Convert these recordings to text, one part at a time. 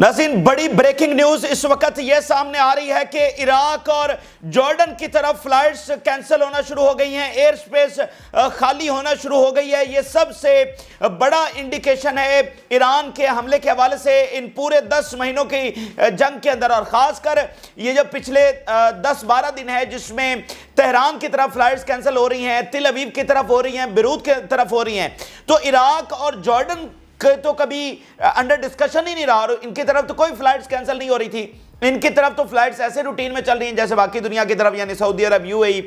नाजीन बड़ी breaking news इस वक्त यह सामने आ रही है कि इराक और जॉर्डन की तरफ फ्लाइट्स कैंसिल होना शुरू हो गई हैं एयर स्पेस खाली होना शुरू हो गई है ये सबसे बड़ा इंडिकेशन है ईरान के हमले के हवाले से इन पूरे दस महीनों की जंग के अंदर और ख़ासकर ये जो पिछले दस बारह दिन है जिसमें तहरान की तरफ फ्लाइट्स कैंसिल हो रही हैं तिल अबीब की तरफ हो रही हैं बिरूद की तरफ हो रही हैं तो इराक और जॉर्डन तो कभी अंडर डिस्कशन ही नहीं रहा और इनकी तरफ तो कोई फ्लाइट्स कैंसिल नहीं हो रही थी इनकी तरफ तो फ्लाइट्स ऐसे रूटीन में चल रही हैं जैसे बाकी दुनिया की तरफ यानी Saudi Arab UAE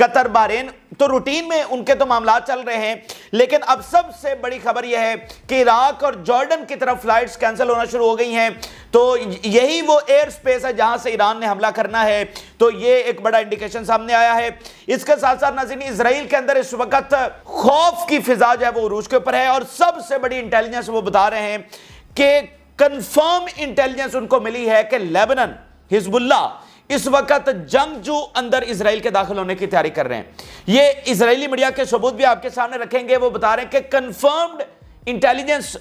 Qatar Bahrain तो रूटीन में उनके तो मामला चल रहे हैं लेकिन अब सबसे बड़ी खबर यह है कि इराक और जॉर्डन की तरफ फ्लाइट्स कैंसिल होना शुरू हो गई हैं तो यही वो एयर स्पेस है जहां से ईरान ने हमला करना है तो ये एक बड़ा इंडिकेशन सामने आया है इसके साथ साथ नजर इसराइल के अंदर इस वक्त खौफ की फिजा जो है वो रूस के ऊपर है और सबसे बड़ी इंटेलिजेंस वो बता रहे हैं कि कंफर्म इंटेलिजेंस उनको मिली है कि लेबनन हिजबुल्ला इस वक्त जंग जंगजू अंदर इसराइल के दाखिल होने की तैयारी कर रहे हैं ये इसराइली मीडिया के सबूत भी आपके सामने रखेंगे वो बता रहे हैं कि कंफर्म्ड इंटेलिजेंस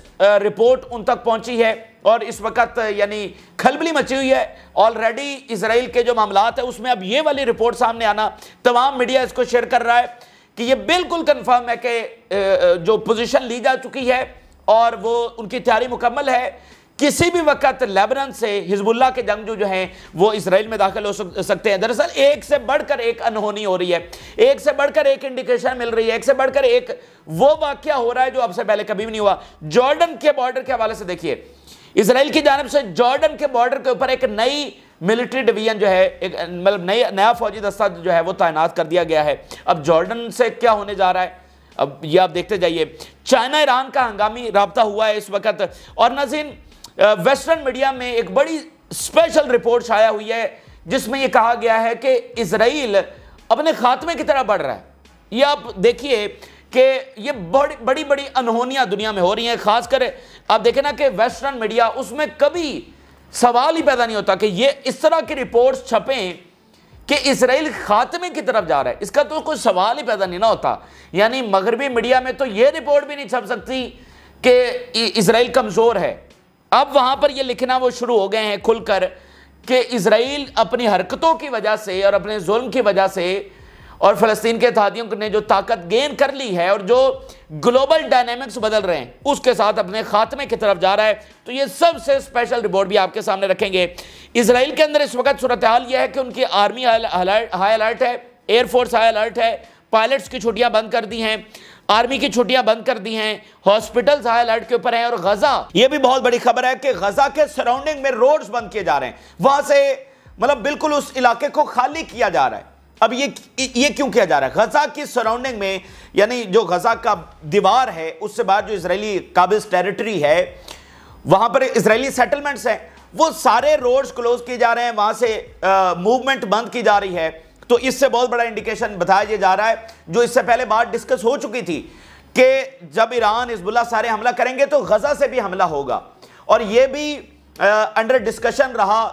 रिपोर्ट उन तक पहुंची है और इस वक्त यानी खलबली मची हुई है ऑलरेडी इसराइल के जो मामला है उसमें अब ये वाली रिपोर्ट सामने आना तमाम मीडिया इसको शेयर कर रहा है कि ये बिल्कुल कन्फर्म है कि जो पोजिशन ली जा चुकी है और वो उनकी तैयारी मुकम्मल है किसी भी वक्त लेबनान से हिजबुल्ला के जंगजू जो हैं वो इसराइल में दाखिल हो सकते हैं दरअसल एक से बढ़कर एक अनहोनी हो रही है एक से बढ़कर एक इंडिकेशन मिल रही है एक से बढ़कर एक वो वाक्य हो रहा है जो आपसे पहले कभी भी नहीं हुआ जॉर्डन के बॉर्डर के हवाले से देखिए इसराइल की जानब से जॉर्डन के बॉर्डर के ऊपर एक नई मिलिट्री डिवीजन जो है एक मतलब नई नया फौजी दस्ता जो है वो तैनात कर दिया गया है अब जॉर्डन से क्या होने जा रहा है अब ये आप देखते जाइए चाइना ईरान का हंगामी रबता हुआ है इस वक्त और नजीन वेस्टर्न मीडिया में एक बड़ी स्पेशल रिपोर्ट छाया हुई है जिसमें यह कहा गया है कि इसराइल अपने खात्मे की तरह बढ़ रहा है ये आप देखिए कि ये बड़ी बड़ी बड़ी अनहोनियाँ दुनिया में हो रही हैं खासकर आप देखें ना कि वेस्टर्न मीडिया उसमें कभी सवाल ही पैदा नहीं होता कि ये इस तरह की रिपोर्ट्स छपें कि इसराइल खात्मे की तरफ जा रहा है इसका तो कोई सवाल ही पैदा नहीं ना होता यानी मगरबी मीडिया में तो ये रिपोर्ट भी नहीं छप सकती कि इसराइल कमज़ोर है अब वहां पर यह लिखना वो शुरू हो गए हैं खुलकर कि इसराइल अपनी हरकतों की वजह से और अपने जुल्म की वजह से और फ़लस्तीन के तहादियों ने जो ताकत गेन कर ली है और जो ग्लोबल डायनेमिक्स बदल रहे हैं उसके साथ अपने खात्मे की तरफ जा रहा है तो ये सबसे स्पेशल रिपोर्ट भी आपके सामने रखेंगे इसराइल के अंदर इस वक्त सूरत हाल यह है कि उनकी आर्मी हाई अलर्ट है एयरफोर्स हाई अलर्ट है पायलट्स की छुट्टियां बंद कर दी हैं आर्मी की छुट्टियां बंद कर दी हैं हॉस्पिटल्स हाई अलर्ट के ऊपर हैं और गजा ये भी बहुत बड़ी खबर है कि गजा के सराउंडिंग में रोड्स बंद किए जा रहे हैं वहां से मतलब बिल्कुल उस इलाके को खाली किया जा रहा है अब ये ये क्यों किया जा रहा है गजा की सराउंडिंग में यानी जो गजा का दीवार है उससे बाहर जो इसराइली काबिज टेरिटरी है वहां पर इसराइली सेटलमेंट्स हैं वो सारे रोड्स क्लोज किए जा रहे हैं वहां से मूवमेंट बंद की जा रही है तो इससे बहुत बड़ा इंडिकेशन बताया जा रहा है जो इससे पहले बात डिस्कस हो चुकी थी कि जब ईरान हिजबुल्ला सारे हमला करेंगे तो गजा से भी हमला होगा और यह भी अंडर डिस्कशन रहा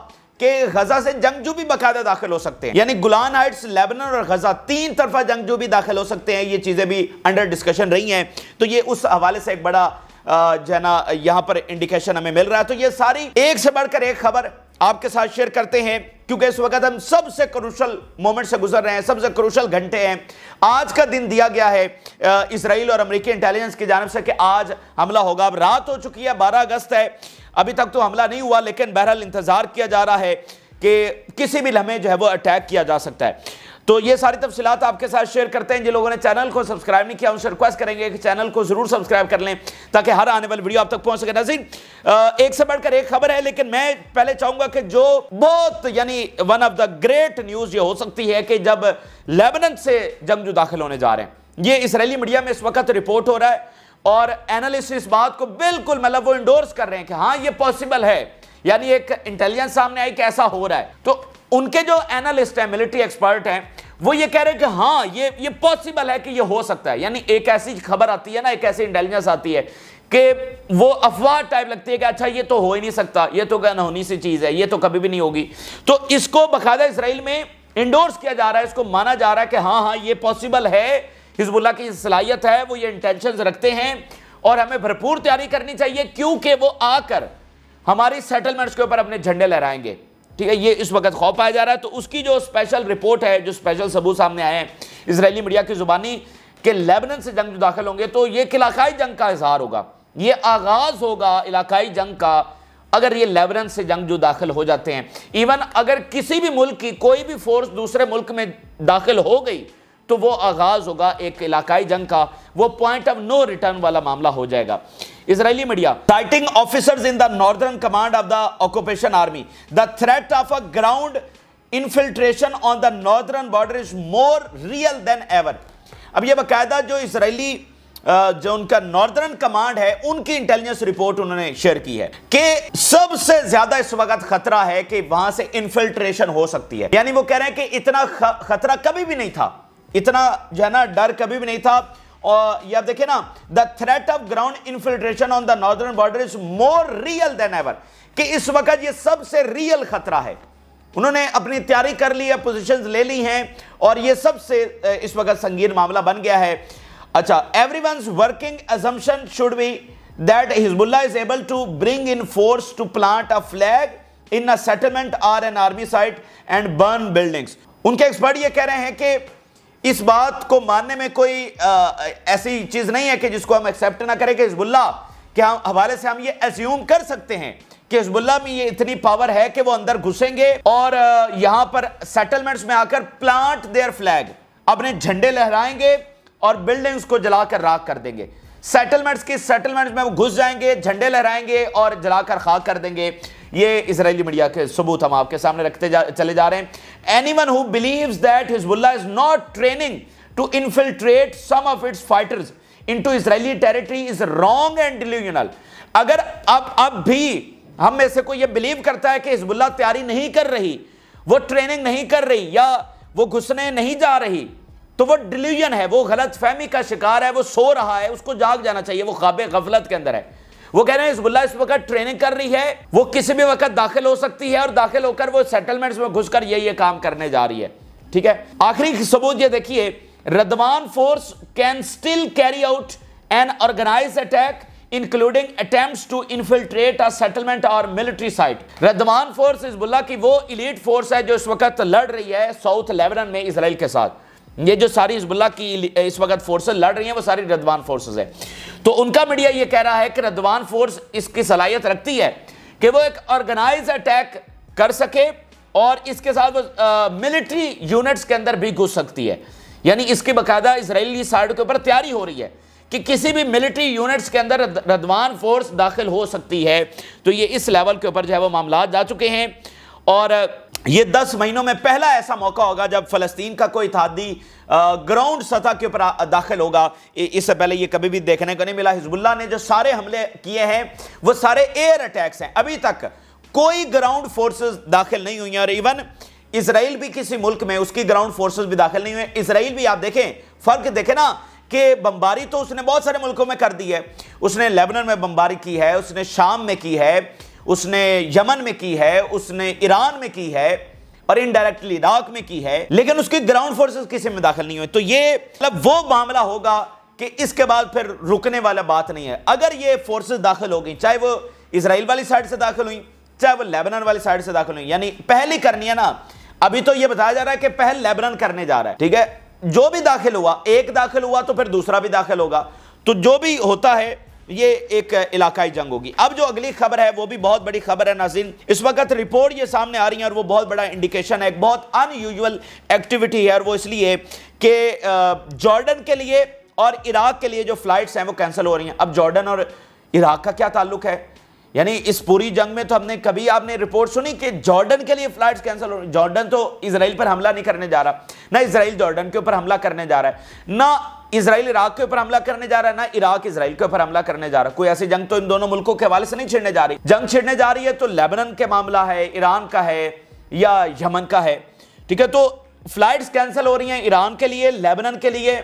कि गजा से जंगजू भी बकायदा दाखिल हो सकते हैं यानी गुलान हाइट्स लेबनन और गजा तीन तरफा जंगजू भी दाखिल हो सकते हैं ये चीज़ें भी अंडर डिस्कशन रही हैं तो ये उस हवाले से एक बड़ा जो है ना यहां पर इंडिकेशन हमें मिल रहा है तो ये सारी एक से बढ़कर एक खबर आपके साथ शेयर करते हैं क्योंकि इस वक्त हम सबसे क्रूशल मोमेंट से गुजर रहे हैं सबसे क्रूशल घंटे हैं आज का दिन दिया गया है इसराइल और अमेरिकी इंटेलिजेंस की जानब से कि आज हमला होगा अब रात हो चुकी है 12 अगस्त है अभी तक तो हमला नहीं हुआ लेकिन बहरहाल इंतज़ार किया जा रहा है कि किसी भी लम्हे जो है वो अटैक किया जा सकता है तो ये सारी तफसीत आपके साथ शेयर करते हैं जिन लोगों ने चैनल को सब्सक्राइब नहीं किया उनसे रिक्वेस्ट करेंगे कि चैनल को जरूर सब्सक्राइब कर लें ताकि हर आने वाली वीडियो आप तक पहुंच सके नजीर एक से बढ़कर एक खबर है लेकिन मैं पहले चाहूंगा कि जो बहुत यानी one of the great news ये हो सकती है कि जब लेबनन से जंगजू दाखिल होने जा रहे हैं ये इसराइली मीडिया में इस वक्त रिपोर्ट हो रहा है और एनालिस्ट इस बात को बिल्कुल मतलब वो इंडोर्स कर रहे हैं कि हाँ ये पॉसिबल है यानी एक इंटेलिजेंस सामने आई कि ऐसा हो रहा है तो उनके जो एनालिस्ट है मिलिट्री एक्सपर्ट हैं वो ये कह रहे हैं कि हाँ ये ये पॉसिबल है कि ये हो सकता है यानी एक ऐसी खबर आती है ना एक ऐसी इंटेलिजेंस आती है कि वो अफवाह टाइप लगती है कि अच्छा ये तो हो ही नहीं सकता ये तो क्या होनी सी चीज़ है ये तो कभी भी नहीं होगी तो इसको बकायदा इसराइल में इंडोर्स किया जा रहा है इसको माना जा रहा है कि हाँ हाँ ये पॉसिबल है हिजबुल्ला की सलाहियत है वो ये इंटेंशन रखते हैं और हमें भरपूर तैयारी करनी चाहिए क्योंकि वो आकर हमारी सेटलमेंट्स के ऊपर अपने झंडे लहराएंगे ठीक है ये इस वक्त खौफ पाया जा रहा है तो उसकी जो स्पेशल रिपोर्ट है जो स्पेशल सबूत सामने आए हैं इसराइली मीडिया की ज़ुबानी के लेबनन से जंग जो दाखिल होंगे तो ये इलाकाई जंग का इजहार होगा ये आगाज़ होगा इलाकाई जंग का अगर ये लेबनन से जंग जो दाखिल हो जाते हैं इवन अगर किसी भी मुल्क की कोई भी फोर्स दूसरे मुल्क में दाखिल हो गई तो वो आगाज़ होगा एक इलाकाई जंग का वो पॉइंट ऑफ नो रिटर्न वाला मामला हो जाएगा Israeli media citing officers in the northern command of the occupation army the threat of a ground infiltration on the northern border is more real than ever अब ये बाकायदा जो Israeli जो उनका नॉर्दर्न कमांड है उनकी इंटेलिजेंस रिपोर्ट उन्होंने share की है कि सबसे ज्यादा इस वक्त खतरा है कि वहां से इन्फिल्ट्रेशन हो सकती है यानी वो कह रहे हैं कि इतना खतरा कभी भी नहीं था इतना जो है ना डर कभी भी नहीं था और ये आप देखिए ना the threat of ground infiltration on the northern border is more real than ever कि इस वक्त ये सबसे रियल खतरा है उन्होंने अपनी तैयारी कर ली है पोजीशंस ले ली हैं और ये सबसे इस वक्त संगीन मामला बन गया है अच्छा every working assumption should be that Hezbollah is able to bring in force to plant a flag in a settlement or an army site and burn buildings उनके एक्सपर्ट ये कह रहे हैं कि इस बात को मानने में कोई आ, ऐसी चीज नहीं है कि जिसको हम एक्सेप्ट ना करें कि हिजबुल्ला के हम हवाले से हम ये एज्यूम कर सकते हैं कि हिजबुल्ला में ये इतनी पावर है कि वो अंदर घुसेंगे और यहां पर सेटलमेंट्स में आकर प्लांट देयर फ्लैग अपने झंडे लहराएंगे और बिल्डिंग्स को जलाकर राख कर देंगे सेटलमेंट्स की सेटलमेंट्स में वो घुस जाएंगे झंडे लहराएंगे और जलाकर खाक कर देंगे ये इसराइली मीडिया के सबूत हम आपके सामने रखते जा, चले जा रहे हैं anyone who that Hezbollah is not training to infiltrate some of its fighters to Israeli territory is wrong and delusional अगर अब अब भी हम में से कोई ये बिलीव करता है कि हिजबुल्ला तैयारी नहीं कर रही वो ट्रेनिंग नहीं कर रही या वो घुसने नहीं जा रही तो वो डिल्यूजन है वो गलत फहमी का शिकार है वो सो रहा है उसको जाग जाना चाहिए वो खाबे गफलत के अंदर है वो कह रहे हैं हिजबुल्ला इस वक्त ट्रेनिंग कर रही है वो किसी भी वक्त दाखिल हो सकती है और दाखिल होकर वो सेटलमेंट्स में घुसकर ये ये काम करने जा रही है ठीक है आखिरी सबूत ये देखिए Radwan force can still carry out an organize attack including attempt to infiltrate a settlement और military site Radwan force Hezbollah की वो इलीट फोर्स है जो इस वक्त लड़ रही है साउथ लेबनन में इसराइल के साथ ये जो सारी हिजबुल्ला की इस वक्त फोर्सेस लड़ रही हैं वो सारी रदवान फोर्सेस हैं तो उनका मीडिया ये कह रहा है कि रदवान फोर्स इसकी सलाहियत रखती है कि वो एक ऑर्गेनाइज अटैक कर सके और इसके साथ वो मिलिट्री यूनिट्स के अंदर भी घुस सकती है यानी इसकी बाकायदा इसराइली साइड के ऊपर तैयारी हो रही है कि किसी भी मिलिट्री यूनिट्स के अंदर रदवान फोर्स दाखिल हो सकती है तो ये इस लेवल के ऊपर जो है वो मामला जा चुके हैं और ये दस महीनों में पहला ऐसा मौका होगा जब फ़लस्तीन का कोई इतिहादी ग्राउंड सतह के ऊपर दाखिल होगा इससे पहले ये कभी भी देखने को नहीं मिला हिजबुल्ला ने जो सारे हमले किए हैं वो सारे एयर अटैक्स हैं अभी तक कोई ग्राउंड फोर्सेस दाखिल नहीं हुई हैं और इवन इसराइल भी किसी मुल्क में उसकी ग्राउंड फोर्सेज भी दाखिल नहीं हुए इसराइल भी आप देखें फ़र्क देखें ना कि बम्बारी तो उसने बहुत सारे मुल्कों में कर दी है उसने लेबनन में बम्बारी की है उसने शाम में की है उसने यमन में की है उसने ईरान में की है और इनडायरेक्टली इराक में की है लेकिन उसकी ग्राउंड फोर्सेस किसी में दाखिल नहीं हुए तो ये मतलब वो मामला होगा कि इसके बाद फिर रुकने वाला बात नहीं है अगर ये फोर्सेस दाखिल हो गई चाहे वो इसराइल वाली साइड से दाखिल हुई चाहे वो लेबनान वाली साइड से दाखिल हुई यानी पहली करनी है ना अभी तो ये बताया जा रहा है कि पहल लेबनान करने जा रहा है ठीक है जो भी दाखिल हुआ एक दाखिल हुआ तो फिर दूसरा भी दाखिल होगा तो जो भी होता है ये एक इलाकाई जंग होगी अब जो अगली खबर है वो भी बहुत बड़ी खबर है नाजीन इस वक्त रिपोर्ट ये सामने आ रही है और वो बहुत बड़ा इंडिकेशन है एक बहुत अनयूजल एक्टिविटी है और वो इसलिए कि जॉर्डन के लिए और इराक के लिए जो फ्लाइट्स हैं वो कैंसिल हो रही हैं अब जॉर्डन और इराक का क्या ताल्लुक है यानी इस पूरी जंग में तो हमने कभी आपने रिपोर्ट सुनी कि जॉर्डन के लिए फ्लाइट्स कैंसिल हो रही जॉर्डन तो इसराइल पर हमला नहीं करने जा रहा ना इसराइल जॉर्डन के ऊपर हमला करने जा रहा है ना इसराइल इराक के ऊपर हमला करने जा रहा है ना इराक इसराइल के ऊपर हमला करने जा रहा है कोई ऐसी जंग तो इन दोनों मुल्कों के हवाले से नहीं छिड़ने जा रही जंग छिड़ने जा रही है तो लेबनन के मामला है ईरान का है या यमन का है ठीक है तो फ्लाइट्स कैंसिल हो रही हैं ईरान के लिए लेबनन के लिए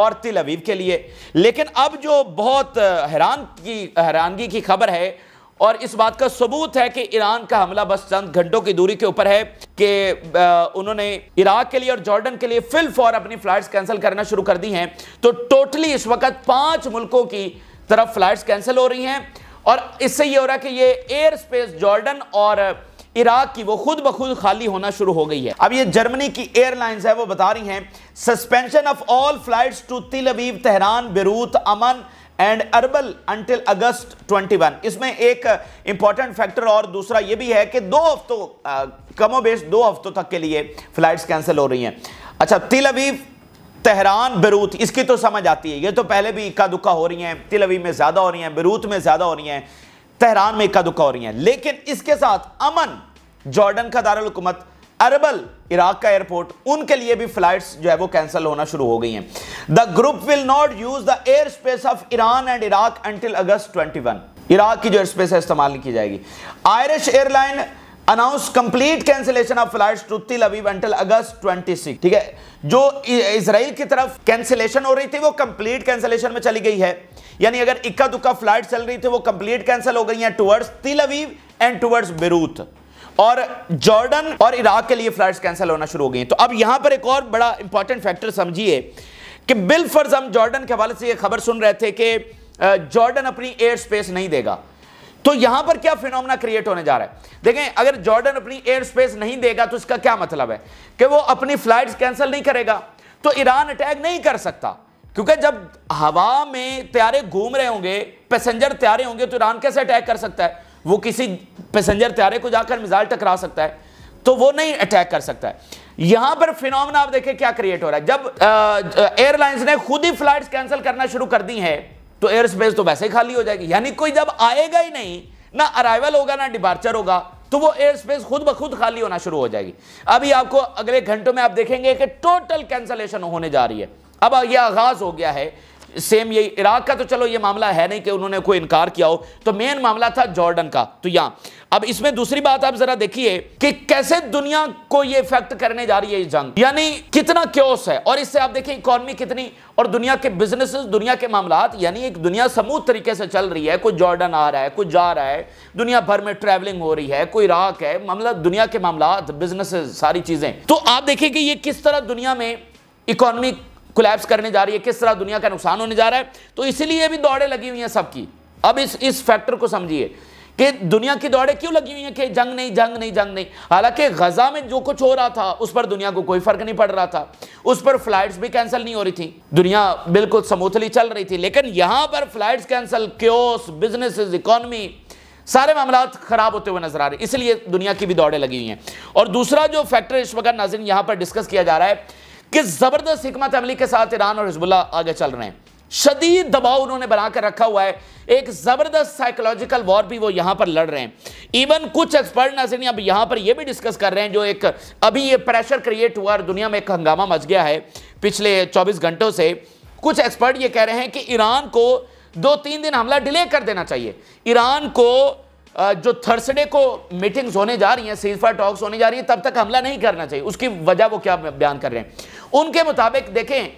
और तिल अवीव के लिए लेकिन अब जो बहुत हैरान की हैरानगी की खबर है और इस बात का सबूत है कि ईरान का हमला बस चंद घंटों की दूरी के ऊपर है कि उन्होंने इराक के लिए और जॉर्डन के लिए फिल फॉर अपनी फ्लाइट्स कैंसिल करना शुरू कर दी हैं तो टोटली इस वक्त पांच मुल्कों की तरफ फ्लाइट्स कैंसिल हो रही हैं और इससे ये हो रहा है कि ये एयर स्पेस जॉर्डन और इराक की वो खुद ब खुद खाली होना शुरू हो गई है अब ये जर्मनी की एयरलाइंस है वो बता रही हैं suspension of all flights to Tel Aviv Tehran Beirut Amman and Erbil until August 21 इसमें एक इंपॉर्टेंट फैक्टर और दूसरा यह भी है कि दो हफ्तों कमो बेश दो हफ्तों तक के लिए फ्लाइट्स कैंसिल हो रही हैं अच्छा तिल अवीव तेहरान बरूत इसकी तो समझ आती है ये तो पहले भी इक्का दुक्का हो रही हैं तिल अवीव में ज़्यादा हो रही हैं बरूत में ज़्यादा हो रही हैं तेहरान में इक्का दुक्का हो रही हैं लेकिन इसके साथ अमन जॉर्डन का दारकूमत अरबल इराक का एयरपोर्ट उनके लिए भी फ्लाइट्स जो है वो कैंसिल होना शुरू हो गई हैं the group will not use the air space of Iran and Iraq until August 21 Iraq की जो एयर स्पेस है इस्तेमाल नहीं की जाएगी Irish airline announce complete cancellation of flight to Tel Aviv until August twenty six ठीक है जो इसराइल की तरफ कैंसिलेशन हो रही थी वो कंप्लीट कैंसिलेशन में चली गई है यानी अगर इक्का दुक्का फ्लाइट चल रही थी वो कंप्लीट कैंसिल हो गई है टूवर्ड्स तिल अवीव एंड टूवर्ड्स बेरूथ और जॉर्डन और इराक के लिए फ्लाइट कैंसिल होना शुरू हो गई तो अब यहां पर एक और बड़ा इंपॉर्टेंट फैक्टर समझिए कि बिल फर्ज हम जॉर्डन के हवाले से यह खबर सुन रहे थे कि जॉर्डन अपनी एयर स्पेस नहीं देगा तो यहां पर क्या फिनोमना क्रिएट होने जा रहा है देखें अगर जॉर्डन अपनी एयर स्पेस नहीं देगा तो इसका क्या मतलब है कि वो अपनी फ्लाइट्स कैंसिल नहीं करेगा तो ईरान अटैक नहीं कर सकता क्योंकि जब हवा में तैयारे घूम रहे होंगे पैसेंजर तैयारे होंगे तो ईरान कैसे अटैक कर सकता है वो किसी पैसेंजर त्यारे को जाकर मिसाइल टकरा सकता है तो वो नहीं अटैक कर सकता है यहां पर फिनोमिना आप देखें क्या क्रिएट हो रहा है जब एयरलाइंस ने खुद ही फ्लाइट्स कैंसिल करना शुरू कर दी है तो एयर स्पेस तो वैसे ही खाली हो जाएगी यानी कोई जब आएगा ही नहीं ना अराइवल होगा ना डिपार्चर होगा तो वो एयर स्पेस खुद ब खुद खाली होना शुरू हो जाएगी अभी आपको अगले घंटों में आप देखेंगे कि टोटल कैंसलेशन होने जा रही है अब यह आगाज हो गया है सेम यही इराक का तो चलो ये मामला है नहीं कि उन्होंने कोई इनकार किया हो तो मेन मामला था जॉर्डन का तो यहां अब इसमें दूसरी बात आप जरा देखिए कि कैसे दुनिया को ये इफेक्ट करने जा रही है जंग यानी कितना क्योस है और इससे आप देखिए इकोनॉमी कितनी और दुनिया के बिजनेस दुनिया के मामला यानी एक दुनिया समूह तरीके से चल रही है कोई जॉर्डन आ रहा है कोई जा रहा है दुनिया भर में ट्रेवलिंग हो रही है कोई इराक है मामला दुनिया के मामला बिजनेस सारी चीजें तो आप देखिए कि ये किस तरह दुनिया में इकोनॉमी कोलैप्स करने जा रही है किस तरह दुनिया का नुकसान होने जा रहा है तो इसीलिए भी दौड़े लगी हुई हैं सबकी अब इस इस फैक्टर को समझिए कि दुनिया की दौड़े क्यों लगी हुई हैं कि जंग नहीं जंग नहीं जंग नहीं हालांकि गजा में जो कुछ हो रहा था उस पर दुनिया को कोई फर्क नहीं पड़ रहा था उस पर फ्लाइट्स भी कैंसिल नहीं हो रही थी दुनिया बिल्कुल समूथली चल रही थी लेकिन यहां पर flights cancel chaos business economy सारे मामला खराब होते हुए नजर आ रहे हैं इसलिए दुनिया की भी दौड़ें लगी हुई हैं और दूसरा जो फैक्टर इस वक्त नाजिन यहां पर डिस्कस किया जा रहा है कि ज़बरदस्त हमत अमली के साथ ईरान और हिजबुल्ला आगे चल रहे हैं शदीद दबाव उन्होंने बनाकर रखा हुआ है एक ज़बरदस्त साइकोलॉजिकल वॉर भी वो यहां पर लड़ रहे हैं इवन कुछ एक्सपर्ट नहीं अब यहां पर ये भी डिस्कस कर रहे हैं जो एक अभी ये प्रेशर क्रिएट हुआ और दुनिया में एक हंगामा मच गया है पिछले 24 घंटों से कुछ एक्सपर्ट ये कह रहे हैं कि ईरान को दो तीन दिन हमला डिले कर देना चाहिए ईरान को जो थर्सडे को मीटिंग्स होने जा रही हैं सीजफा टॉक्स होने जा रही है तब तक हमला नहीं करना चाहिए उसकी वजह वो क्या बयान कर रहे हैं उनके मुताबिक देखें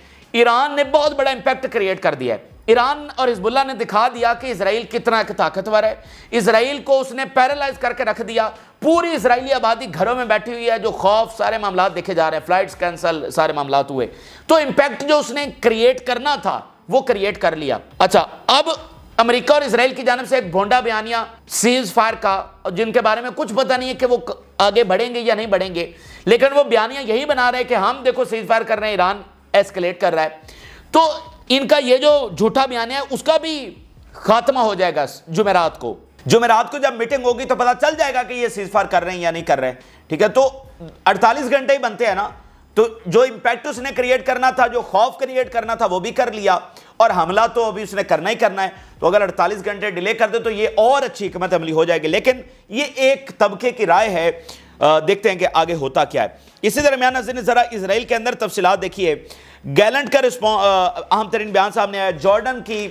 ईरान ने बहुत बड़ा इंपैक्ट क्रिएट कर दिया है ईरान और हिजबुल्ला ने दिखा दिया कि इसराइल कितना ताकतवर है इसराइल को उसने पैरालाइज करके रख दिया पूरी इसराइली आबादी घरों में बैठी हुई है जो खौफ सारे मामला देखे जा रहे हैं फ्लाइट्स कैंसल सारे मामला हुए तो इंपैक्ट जो उसने क्रिएट करना था वो क्रिएट कर लिया अच्छा अब अमेरिका और इसराइल की जानब से एक भोंडा बयानिया सीज फायर का जिनके बारे में कुछ पता नहीं है कि वो आगे बढ़ेंगे या नहीं बढ़ेंगे लेकिन वो बयानियां यही बना रहे हैं कि हम देखो सीज फायर कर रहे हैं ईरान एस्केलेट कर रहा है तो इनका ये जो झूठा बयान है उसका भी खात्मा हो जाएगा जुमेरात को जुमेरात को जब मीटिंग होगी तो पता चल जाएगा कि ये सीज फायर कर रहे हैं या नहीं कर रहे ठीक है तो अड़तालीस घंटे ही बनते हैं ना तो जो इंपैक्ट उसने क्रिएट करना था जो खौफ क्रिएट करना था वो भी कर लिया और हमला तो अभी उसने करना ही करना है तो अगर 48 घंटे डिले कर दे तो ये और अच्छी हमत अमली हो जाएगी लेकिन ये एक तबके की राय है देखते हैं कि आगे होता क्या है इसी दरमियान नजर ज़रा इसराइल के अंदर तफसीत देखिए गैलेंट का रिस्पॉन्स अहम तरीन बयान सामने आया जॉर्डन की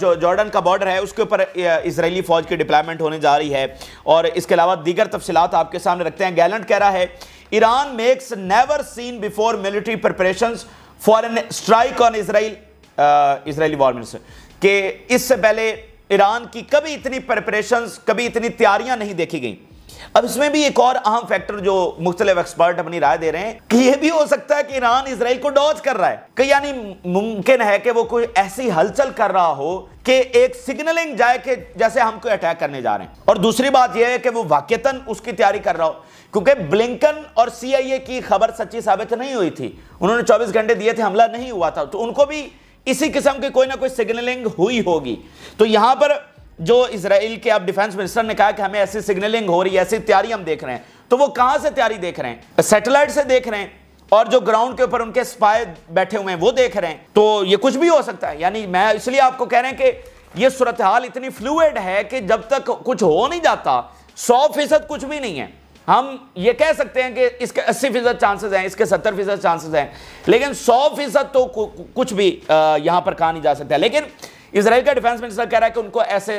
जो जॉर्डन का बॉर्डर है उसके ऊपर इसराइली फ़ौज की डिप्लॉयमेंट होने जा रही है और इसके अलावा दीगर तफसीत आपके सामने रखते हैं गैलेंट कह रहा है Iran makes never seen before military preparation for an strike on Israel Israeli war minister के इससे पहले ईरान की कभी इतनी प्रपरेशन कभी इतनी तैयारियां नहीं देखी गई अब इसमें भी एक और अहम फैक्टर जो मुख्तलि एक्सपर्ट अपनी राय दे रहे हैं कि यह भी हो सकता है कि ईरान इसराइल को डॉज कर रहा है कि यानी मुमकिन है कि वो कोई ऐसी हलचल कर रहा हो कि एक सिग्नलिंग जाए कि जैसे हम कोई अटैक करने जा रहे हैं और दूसरी बात यह है कि वो वाक्यतन उसकी तैयारी कर रहा हो क्योंकि ब्लिंकन और सीआईए की खबर सच्ची साबित नहीं हुई थी उन्होंने 24 घंटे दिए थे हमला नहीं हुआ था तो उनको भी इसी किस्म की कोई ना कोई सिग्नलिंग हुई होगी तो यहां पर जो इसराइल के अब डिफेंस मिनिस्टर ने कहा कि हमें ऐसी सिग्नलिंग हो रही है ऐसी तैयारी हम देख रहे हैं तो वो कहां से तैयारी देख रहे हैं सैटेलाइट से देख रहे हैं और जो ग्राउंड के ऊपर उनके स्पाई बैठे हुए हैं वो देख रहे हैं तो ये कुछ भी हो सकता है यानी मैं इसलिए आपको कह रहे हैं कि ये सूरत हाल इतनी फ्लूड है कि जब तक कुछ हो नहीं जाता सौ फीसद कुछ भी नहीं है हम ये कह सकते हैं कि इसके अस्सी फीसद चांसेज हैं इसके सत्तर फीसद चांसेज हैं लेकिन सौ फीसद तो कुछ भी यहाँ पर कहा नहीं जा सकता लेकिन इसराइल का डिफेंस मिनिस्टर कह रहा है कि उनको ऐसे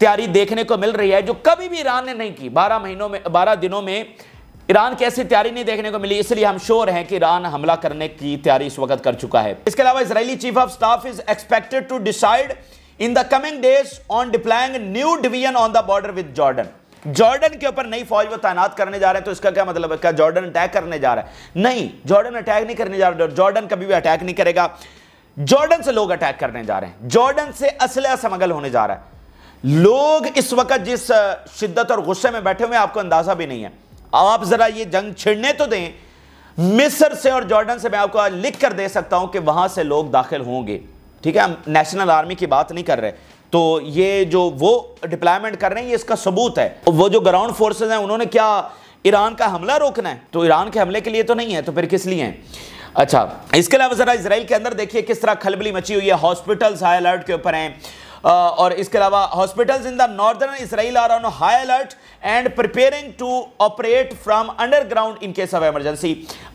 तैयारी देखने को मिल रही है जो कभी भी ईरान ने नहीं की बारह महीनों में बारह दिनों में ईरान की ऐसी तैयारी नहीं देखने को मिली इसलिए हम श्योर हैं कि ईरान हमला करने की तैयारी इस वक्त कर चुका है इसके अलावा Israeli chief of staff is expected to decide in the coming days on deploying new division on the border with Jordan Jordan के ऊपर नई फौज वो तैनात करने जा रहे हैं तो इसका क्या मतलब है क्या जॉर्डन अटैक करने जा रहा है नहीं जॉर्डन अटैक नहीं करने जा रहा जॉर्डन कभी भी अटैक नहीं करेगा जॉर्डन से लोग अटैक करने जा रहे हैं जॉर्डन से असलह समगल होने जा रहा है लोग इस वक्त जिस शिद्दत और गुस्से में बैठे हुए आपको अंदाजा भी नहीं है आप जरा ये जंग छिड़ने तो दें मिस्र से और जॉर्डन से मैं आपको लिख कर दे सकता हूं कि वहां से लोग दाखिल होंगे ठीक है हम नेशनल आर्मी की बात नहीं कर रहे तो ये जो वो डिप्लॉयमेंट कर रहे हैं ये इसका सबूत है वो जो ग्राउंड फोर्सेज हैं उन्होंने क्या ईरान का हमला रोकना है तो ईरान के हमले के लिए तो नहीं है तो फिर किस लिए है अच्छा इसके अलावा जरा इसराइल के अंदर देखिए किस तरह खलबली मची हुई है हॉस्पिटल्स हाई अलर्ट के ऊपर हैं और इसके अलावा hospitals in the northern Israel are on high alert and preparing to operate from underground in case of emergency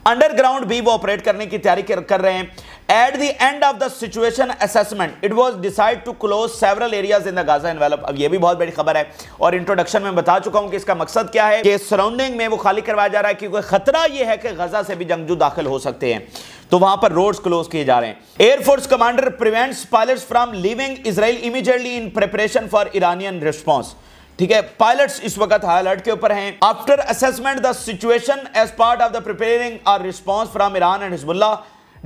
underground भी वो ऑपरेट करने की तैयारी कर रहे हैं at the end of the situation assessment it was decide to close several areas in the Gaza envelope अब ये भी बहुत बड़ी खबर है और इंट्रोडक्शन में बता चुका हूं कि इसका मकसद क्या है कि सराउंडिंग में वो खाली करवाया जा रहा है क्योंकि खतरा यह है कि गजा से भी जंगजू दाखिल हो सकते हैं तो वहां पर रोड्स क्लोज किए जा रहे हैं air force commander prevents pilots from leaving Israel immediately in preparation for Iranian response ठीक है पायलट्स इस वक्त हाई अलर्ट के ऊपर हैं after assessment the situation as part of the preparing our response from Iran and Hezbollah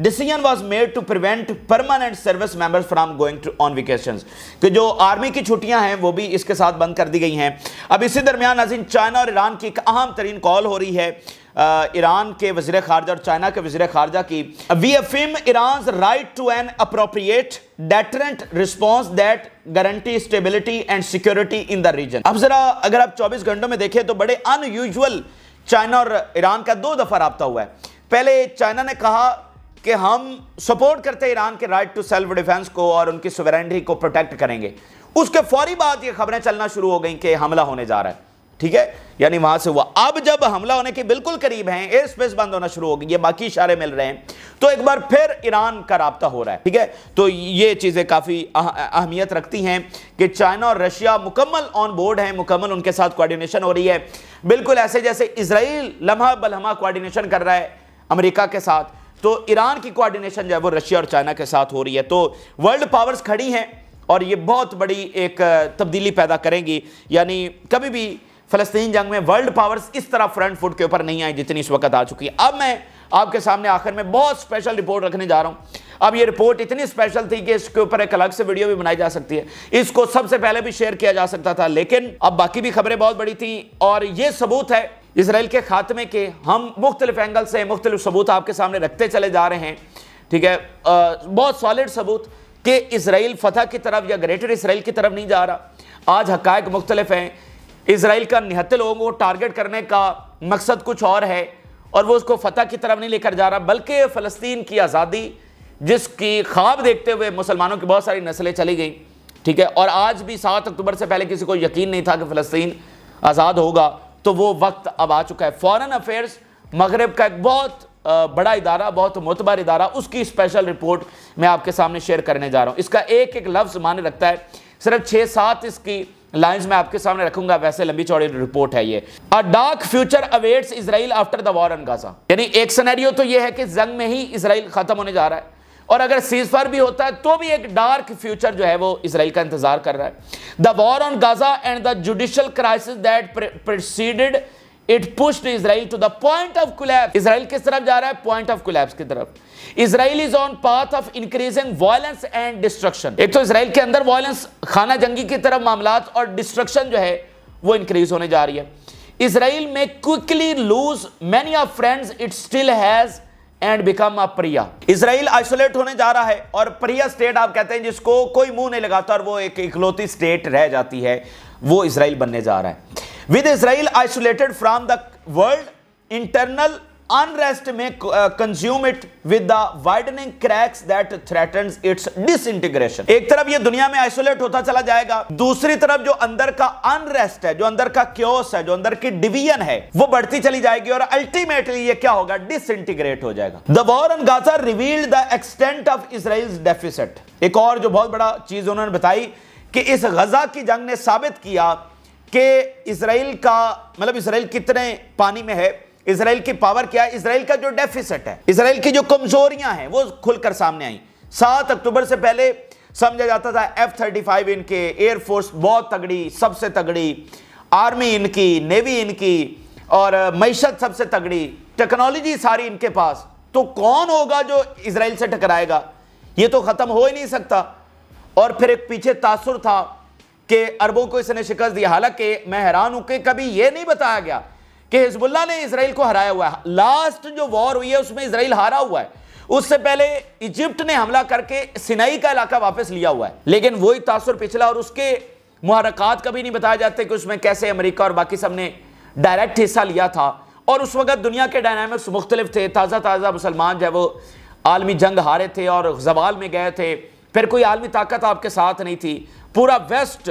decision was made to prevent permanent service members from going to on vacation कि जो army की छुट्टियां हैं वो भी इसके साथ बंद कर दी गई हैं अब इसी दरमियान अजीन चाइना और ईरान की एक अहम तरीन कॉल हो रही है ईरान के वजीर खारजा और चाइना के वजीर खारजा की we affirm Iran right to an appropriate deterrent response that guarantee stability and security in the region अब जरा अगर आप 24 घंटों में देखें तो बड़े अनयूजल चाइना और ईरान का दो दफ़ा रबता हुआ है पहले चाइना ने कहा कि हम सपोर्ट करते हैं ईरान के राइट टू सेल्फ डिफेंस को और उनकी सुवेरेनिटी को प्रोटेक्ट करेंगे उसके फौरी बाद ये खबरें चलना शुरू हो गई कि हमला होने जा रहा है ठीक है यानी वहां से हुआ अब जब हमला होने के बिल्कुल करीब है एयर स्पेस बंद होना शुरू हो गई ये बाकी इशारे मिल रहे हैं तो एक बार फिर ईरान का रबता हो रहा है ठीक है तो ये चीज़ें काफ़ी अहमियत रखती हैं कि चाइना और रशिया मुकम्मल ऑन बोर्ड हैं मुकम्मल उनके साथ कोऑर्डिनेशन हो रही है बिल्कुल ऐसे जैसे इसराइल लम्हा बलहमा कोआर्डिनेशन कर रहा है अमरीका के साथ तो ईरान की कोआर्डिनेशन जो है वो रशिया और चाइना के साथ हो रही है तो वर्ल्ड पावर्स खड़ी हैं और ये बहुत बड़ी एक तब्दीली पैदा करेंगी यानी कभी भी फलस्तीन जंग में वर्ल्ड पावर्स इस तरह फ्रंट फुट के ऊपर नहीं आई जितनी इस वक्त आ चुकी है अब मैं आपके सामने आखिर में बहुत स्पेशल रिपोर्ट रखने जा रहा हूं अब ये रिपोर्ट इतनी स्पेशल थी कि इसके ऊपर एक अलग से वीडियो भी बनाई जा सकती है इसको सबसे पहले भी शेयर किया जा सकता था लेकिन अब बाकी भी खबरें बहुत बड़ी थी और ये सबूत है इसराइल के खात्मे के हम मुख्तलिफ एंगल से मुख्तलिफ सबूत आपके सामने रखते चले जा रहे हैं ठीक है बहुत सॉलिड सबूत कि इसराइल फतह की तरफ या ग्रेटर इसराइल की तरफ नहीं जा रहा आज हकायक मुख्तलिफ हैं इसराइल का निहत्ते लोगों को टारगेट करने का मकसद कुछ और है और वो उसको फतह की तरफ नहीं लेकर जा रहा बल्कि फ़लस्तीन की आज़ादी जिसकी ख्वाब देखते हुए मुसलमानों की बहुत सारी नस्लें चली गई ठीक है और आज भी सात अक्टूबर से पहले किसी को यकीन नहीं था कि फ़लस्तीन आज़ाद होगा तो वो वक्त अब आ चुका है फ़ॉरन अफेयर्स मगरब का एक बहुत बड़ा इदारा बहुत मोतबार इदारा उसकी स्पेशल रिपोर्ट मैं आपके सामने शेयर करने जा रहा हूँ इसका एक एक लफ्ज़ माने रखता है सिर्फ छः सात इसकी लाइंस में आपके सामने रखूंगा वैसे लंबी चौड़ी रिपोर्ट है ये a dark future awaits Israel after the war on Gaza यानी एक सनेरियो तो ये है कि जंग में ही इसराइल खत्म होने जा रहा है और अगर सीज फायर भी होता है तो भी एक डार्क फ्यूचर जो है वो इसराइल का इंतजार कर रहा है the war on Gaza and the judicial crisis that preceded it pushed Israel to the point of collapse Israel किस तरफ जा रहा है पॉइंट ऑफ कुलैप्स की तरफ Israel is on path of increasing violence and destruction एक तो Israel के अंदर वायलेंस खाना जंगी की तरफ मामला और डिस्ट्रक्शन जो है वो इंक्रीज होने जा रही है इसराइल में quickly lose many of friends it still has and become a pariah Israel isolate होने जा रहा है और प्रिया स्टेट आप कहते हैं जिसको कोई मुंह नहीं लगाता और वो एक इकलौती स्टेट रह जाती है वो इसराइल बनने जा रहा है with Israel isolated from the world internal unrest may consume it with the widening cracks that that threatens its एक तरफ ये दुनिया में आइसोलेट होता चला जाएगा दूसरी तरफ जो अंदर का अनरेस्ट है जो अंदर का क्योस है जो अंदर की डिवीजन है वो बढ़ती चली जाएगी और अल्टीमेटली ये क्या होगा डिसइंटीग्रेट हो जाएगा the war on Gaza revealed the extent of Israel deficit एक और जो बहुत बड़ा चीज उन्होंने बताई कि इस गजा की जंग ने साबित किया कि इसराइल का मतलब इसराइल कितने पानी में है इसराइल की पावर क्या है इसराइल का जो डेफिसिट है इसराइल की जो कमजोरियां हैं वो खुलकर सामने आई सात अक्टूबर से पहले समझा जाता था एफ थर्टी फाइव इनके एयरफोर्स बहुत तगड़ी सबसे तगड़ी आर्मी इनकी नेवी इनकी और मीशत सबसे तगड़ी टेक्नोलॉजी सारी इनके पास तो कौन होगा जो इसराइल से टकराएगा ये तो ख़त्म हो ही नहीं सकता और फिर एक पीछे तासुर था कि अरबों को इसने शिकस्त दिया हालांकि मैं हैरान हूं कि कभी यह नहीं बताया गया कि हिजबुल्ला ने इसराइल को हराया हुआ है लास्ट जो वॉर हुई है उसमें इसराइल हारा हुआ है उससे पहले इजिप्ट ने हमला करके सिनाई का इलाका वापस लिया हुआ है लेकिन वही तासर पिछला और उसके मुहरकत कभी नहीं बताए जाते कि उसमें कैसे अमरीका और बाकी सब ने डायरेक्ट हिस्सा लिया था और उस वक्त दुनिया के डायनामिक्स मुख्तलिफ थे ताज़ा ताज़ा मुसलमान जो है वो आलमी जंग हारे थे और जवाल में गए थे फिर कोई आलमी ताकत आपके साथ नहीं थी पूरा वेस्ट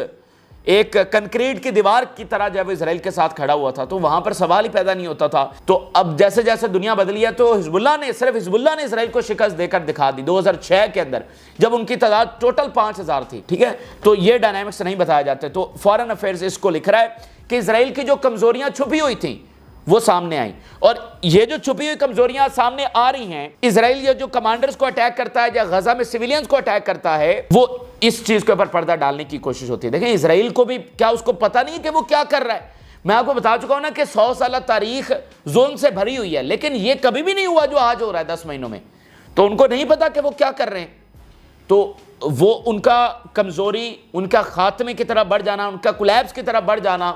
एक कंक्रीट की दीवार की तरह जब इसराइल के साथ खड़ा हुआ था तो वहां पर सवाल ही पैदा नहीं होता था तो अब जैसे जैसे दुनिया बदली है तो हिजबुल्ला ने सिर्फ हिजबुल्ला ने इसराइल को शिकस्त देकर दिखा दी 2006 के अंदर जब उनकी तादाद टोटल 5000 थी ठीक है तो ये डायनामिक्स नहीं बताया जाते तो फॉरन अफेयर्स इसको लिख रहा है कि इसराइल की जो कमजोरियां छुपी हुई थी वो सामने आई और ये जो छुपी हुई कमजोरियां सामने आ रही हैं इसराइल या जो कमांडर्स को अटैक करता है या गजा में सिविलियंस को अटैक करता है वो इस चीज के ऊपर पर्दा डालने की कोशिश होती है देखें इसराइल को भी क्या उसको पता नहीं है कि वो क्या कर रहा है मैं आपको बता चुका हूं ना कि सौ साल तारीख जोन से भरी हुई है लेकिन ये कभी भी नहीं हुआ जो आज हो रहा है दस महीनों में तो उनको नहीं पता कि वो क्या कर रहे हैं तो वो उनका कमज़ोरी उनका खात्मे की तरह बढ़ जाना उनका कुलैब्स की तरह बढ़ जाना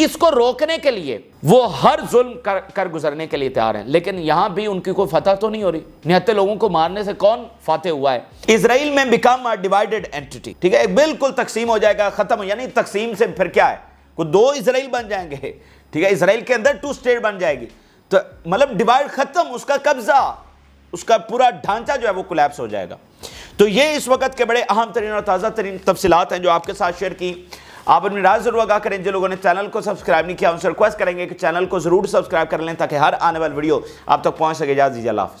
इसको रोकने के लिए वो हर जुल्म कर, कर गुजरने के लिए तैयार हैं लेकिन यहां भी उनकी कोई फतह तो नहीं हो रही निहत्ते लोगों को मारने से कौन फाते हुआ है इसराइल में बिकम डिवाइडेड एंटिटी ठीक है बिल्कुल तकसीम हो जाएगा खत्म यानी तकसीम से फिर क्या है को दो इसराइल बन जाएंगे ठीक है इसराइल के अंदर टू स्टेट बन जाएगी तो मतलब डिवाइड खत्म उसका कब्जा उसका पूरा ढांचा जो है वो कोलैप्स हो जाएगा तो ये इस वक्त के बड़े अहम तरीन और ताज़ा तरीन तफसीत हैं जो आपके साथ शेयर की आप अपनी राय जरूर आगा करें जिन लोगों ने चैनल को सब्सक्राइब नहीं किया उनसे रिक्वेस्ट करेंगे कि चैनल को जरूर सब्सक्राइब कर लें ताकि हर आने वाली वीडियो आप तक पहुंच सके इजाज़ दीजिए अल्लाह